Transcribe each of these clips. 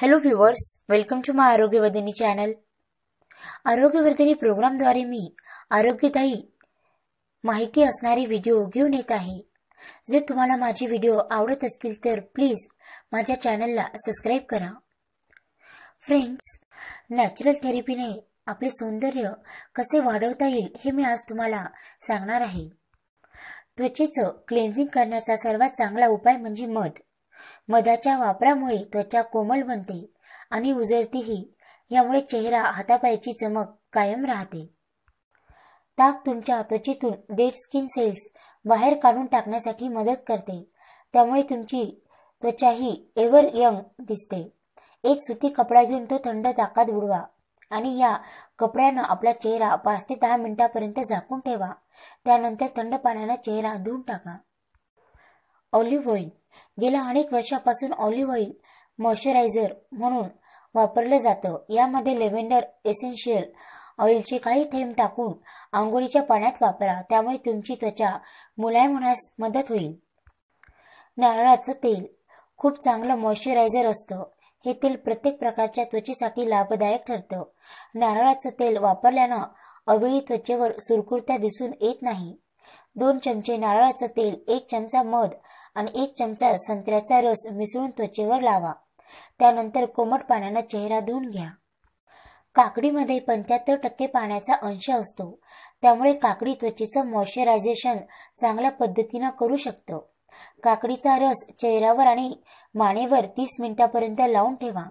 hello viewers welcome to my Arogyavardhini channel आरोग्यवर्धिनी प्रोग्रामद्वारे मी आरोग्यदायी माहिती असणारे व्हिडिओ घेऊन येत आहे जर तुम्हाला माझे व्हिडिओ आवडत असतील तर प्लीज माझ्या चॅनलला सबस्क्राईब करा फ्रेंड्स नॅचरल थेरपीने आपले सौंदर्य कसे वाढवता येईल हे मी आज तुम्हाला सांगणार आहे त्वचेचं क्लेन्झिंग करण्याचा सर्वात चांगला उपाय म्हणजे मध मधाच्या वापरामुळे त्वचा कोमल बनते आणि उजळतेही यामुळे चेहरा हातापायाची चमक कायम राहते ताक तुमच्या त्वचेतून डेड स्किन सेल्स बाहेर काढून टाकण्यासाठी मदत करते त्यामुळे तुमची त्वचाही एव्हर यंग दिसते एक सुती कपडा घेऊन तो थंड ताकात बुडवा आणि या कपड्यानं आपला चेहरा पाच ते दहा मिनिटापर्यंत झाकून ठेवा त्यानंतर थंड पाण्यानं चेहरा धुवून टाका ऑलिव्ह ऑइल गेल्या अनेक वर्षापासून ऑलिव्ह ऑइल मॉइश्चरायझर म्हणून वापरलं जातं यामध्ये लेव्हेंडर एसेन्शियल ऑइलचे काही थेंब टाकून आंघोळीच्या पाण्यात वापरा त्यामुळे तुमची त्वचा मुलायम होण्यास मदत होईल नारळाचं तेल खूप चांगलं मॉइश्चरायझर असतं हे तेल प्रत्येक प्रकारच्या त्वचेसाठी लाभदायक ठरतं नारळाचं तेल वापरल्यानं अवेळी त्वचेवर सुरकुरत्या दिसून येत नाही दोन चमचे नारळाचं तेल एक चमचा मध आणि एक चमचा संत्र्याचा रस मिसळून त्वचेवर लावा त्यानंतर कोमट पाण्यानं चेहरा धुवून घ्या काकडीमध्ये पंच्याहत्तर टक्के पाण्याचा अंश असतो त्यामुळे काकडी त्वचेचं मॉइश्चरायझेशन चांगल्या पद्धतीनं करू शकतो काकडीचा रस चेहऱ्यावर आणि मानेवर तीस मिनिटापर्यंत लावून ठेवा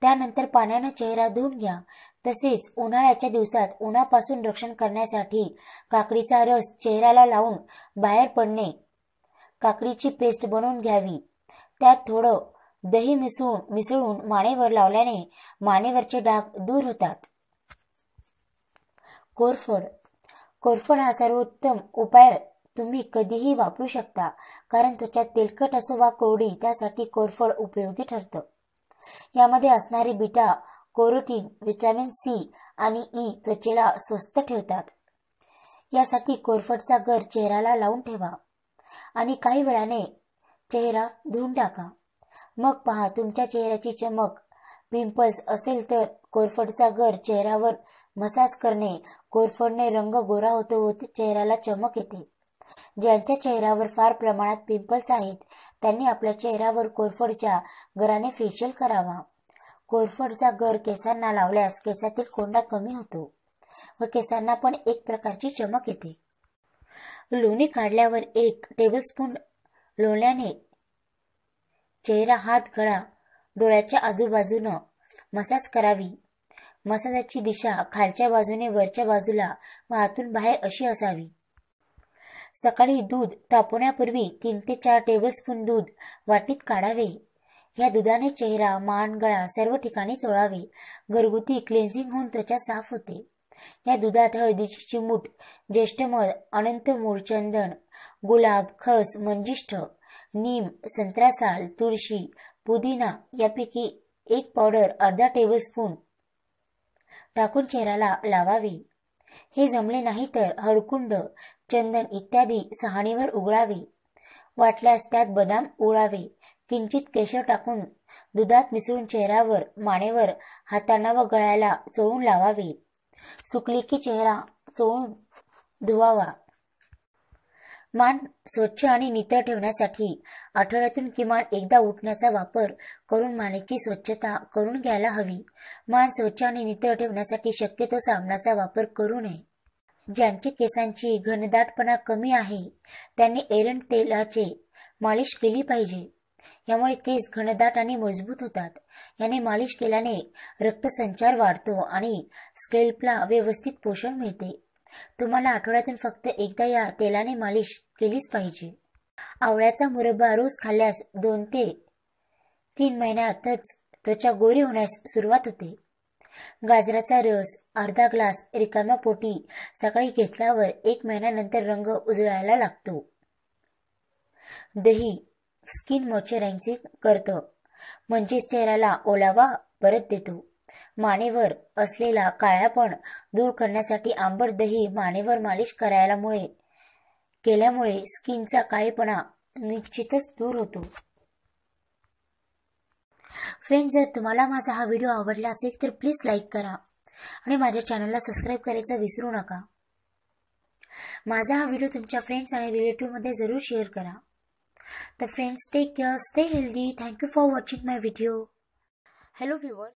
त्यानंतर पाण्यानं चेहरा धुवून घ्या तसेच उन्हाळ्याच्या दिवसात उन्हापासून रक्षण करण्यासाठी काकडीचा रस चेहऱ्याला लावून बाहेर पडणे काकडीची पेस्ट बनवून घ्यावी त्यात थोडं दही मिसळून मिसळून मानेवर लावल्याने मानेवरचे डाग दूर होतात कोरफड कोरफड हा सर्वोत्तम उपाय तुम्ही कधीही वापरू शकता कारण त्वचा तेलकट असो वा कोरडी त्यासाठी कोरफड उपयोगी ठरतं यामध्ये असणारे बीटा कोरोटीन व्हिटॅमिन सी आणि ई त्वचेला स्वस्त ठेवतात यासाठी कोरफडचा गर चेहऱ्याला लावून ठेवा आणि काही वेळाने चेहरा धुवून टाका मग पहा तुमच्या चेहऱ्याची चमक पिंपल्स असेल तर कोरफडचा गर चेहऱ्यावर मसाज करणे कोरफडने रंग गोरा होतो चेहऱ्याला चमक येते ज्यांच्या चेहऱ्यावर फार प्रमाणात पिंपल्स आहेत त्यांनी आपल्या चेहऱ्यावर कोरफडच्या गराने फेशियल करावा कोरफडचा गर केसांना लावल्यास केसातील कोंडा कमी होतो व केसांना पण एक प्रकारची चमक येते लोणी काढल्यावर एक टेबलस्पून लोण्याने चेहरा हात गळा डोळ्याच्या आजूबाजून मसाज करावी मसाजाची दिशा खालच्या बाजूने वरच्या बाजूला व हातून बाहेर अशी असावी सकाळी दूध तापवण्यापूर्वी तीन ते चार टेबलस्पून दूध वाटीत काढावे या दुधाने चेहरा मान गळा सर्व ठिकाणी चोळावे घरगुती क्लेन्झिंग होऊन त्वचा साफ होते या दुधात हळदीची चिमूट ज्येष्ठमध अनंत चंदन गुलाब खस मंजिष्ठ नीम संत्रासाल तुळशी पुदिना यापैकी एक पावडर अर्धा टेबलस्पून टाकून चेहऱ्याला लावावे हे जमले नाही तर हळकुंड चंदन इत्यादी सहाणीवर उगळावे वाटल्यास त्यात बदाम ओळावे किंचित केशर टाकून दुधात मिसळून चेहऱ्यावर मानेवर हातांना व गळ्याला चोळून लावावे सुकली की चेहरा चोळून धुवावा मान स्वच्छ आणि नितळ ठेवण्यासाठी आठवड्यातून किमान एकदा उठण्याचा वापर करून मानेची स्वच्छता करून घ्यायला हवी मान स्वच्छ आणि नितळ ठेवण्यासाठी शक्यतो साबणाचा वापर करू नये ज्यांचे केसांची घनदाटपणा कमी आहे त्यांनी एरंड तेलाचे मालिश केली पाहिजे यामुळे केस घनदाट आणि मजबूत होतात याने मालिश केल्याने रक्तसंचार वाढतो आणि स्केल्पला व्यवस्थित पोषण मिळते तुम्हाला आठवड्यातून फक्त एकदा या तेलाने मालिश केलीच पाहिजे आवळ्याचा मुरब्बा रोज खाल्ल्यास दोन ते तीन महिन्यातच त्वचा गोरी होण्यास सुरुवात होते गाजराचा रस अर्धा ग्लास रिकाम्या पोटी सकाळी घेतल्यावर एक महिन्यानंतर रंग उजळायला लागतो दही स्किन मॉइश्चरायझिंग करतं म्हणजे चेहऱ्याला ओलावा परत देतो मानेवर असलेला काळ्यापण दूर करण्यासाठी आंबट दही मानेवर मालिश करायलामुळे केल्यामुळे स्किनचा काळेपणा निश्चितच दूर होतो फ्रेंड्स जर तुम्हाला माझा हा व्हिडिओ आवडला असेल तर प्लीज लाईक करा आणि माझ्या चॅनलला सबस्क्राईब करायचं विसरू नका माझा हा व्हिडिओ तुमच्या फ्रेंड्स आणि मध्ये जरूर शेअर करा तर friends take care stay healthy thank you for watching my video hello viewer